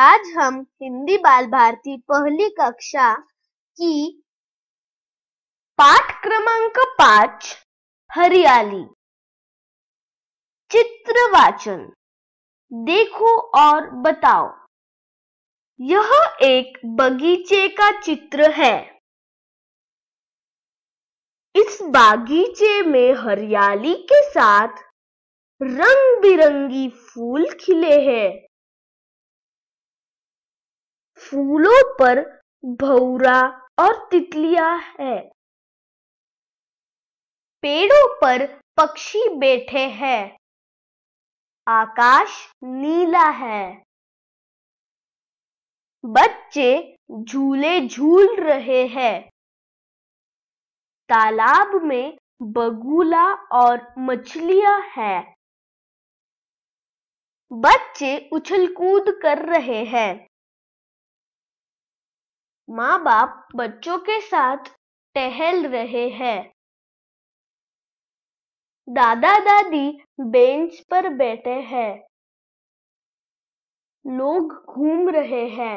आज हम हिंदी बाल भारती पहली कक्षा की पाठ क्रमांक पांच हरियाली चित्र वाचन देखो और बताओ यह एक बगीचे का चित्र है इस बागीचे में हरियाली के साथ रंग बिरंगी फूल खिले हैं फूलों पर भौरा और तितलियां है पेड़ों पर पक्षी बैठे हैं आकाश नीला है बच्चे झूले झूल रहे हैं तालाब में बगुला और मछलियां है बच्चे उछल कूद कर रहे हैं माँ बाप बच्चों के साथ टहल रहे हैं दादा दादी बेंच पर बैठे हैं लोग घूम रहे हैं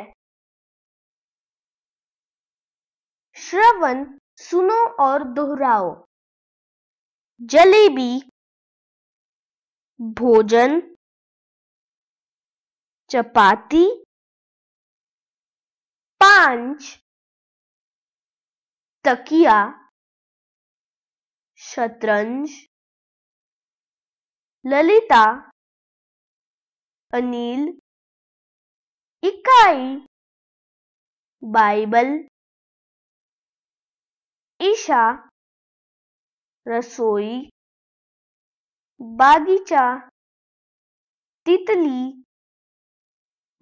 श्रवण सुनो और दोहराओ जलेबी भोजन चपाती पांच तकिया शतरंज ललिता अनिल इकाई बाइबल ईशा रसोई बागीचा तितली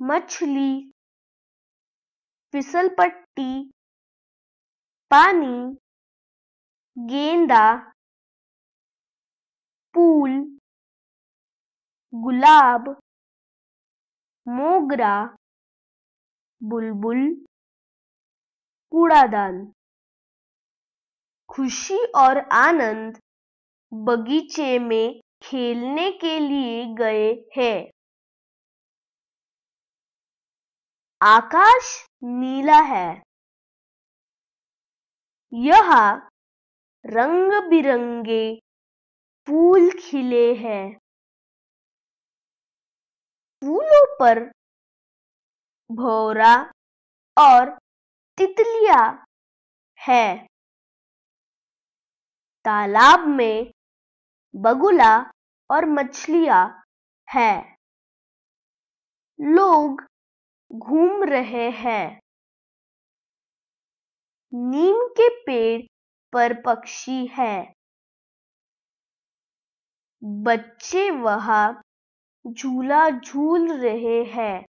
मछली फिसल पट्टी पानी गेंदा फूल गुलाब मोगरा बुलबुल कूड़ादान खुशी और आनंद बगीचे में खेलने के लिए गए हैं आकाश नीला है यह रंग बिरंगे फूल खिले हैं फूलों पर भौरा और तितलिया है तालाब में बगुला और मछलिया है लोग घूम रहे हैं नीम के पेड़ पर पक्षी है बच्चे वहां झूला झूल रहे हैं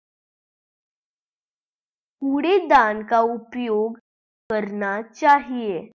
कूड़ेदान का उपयोग करना चाहिए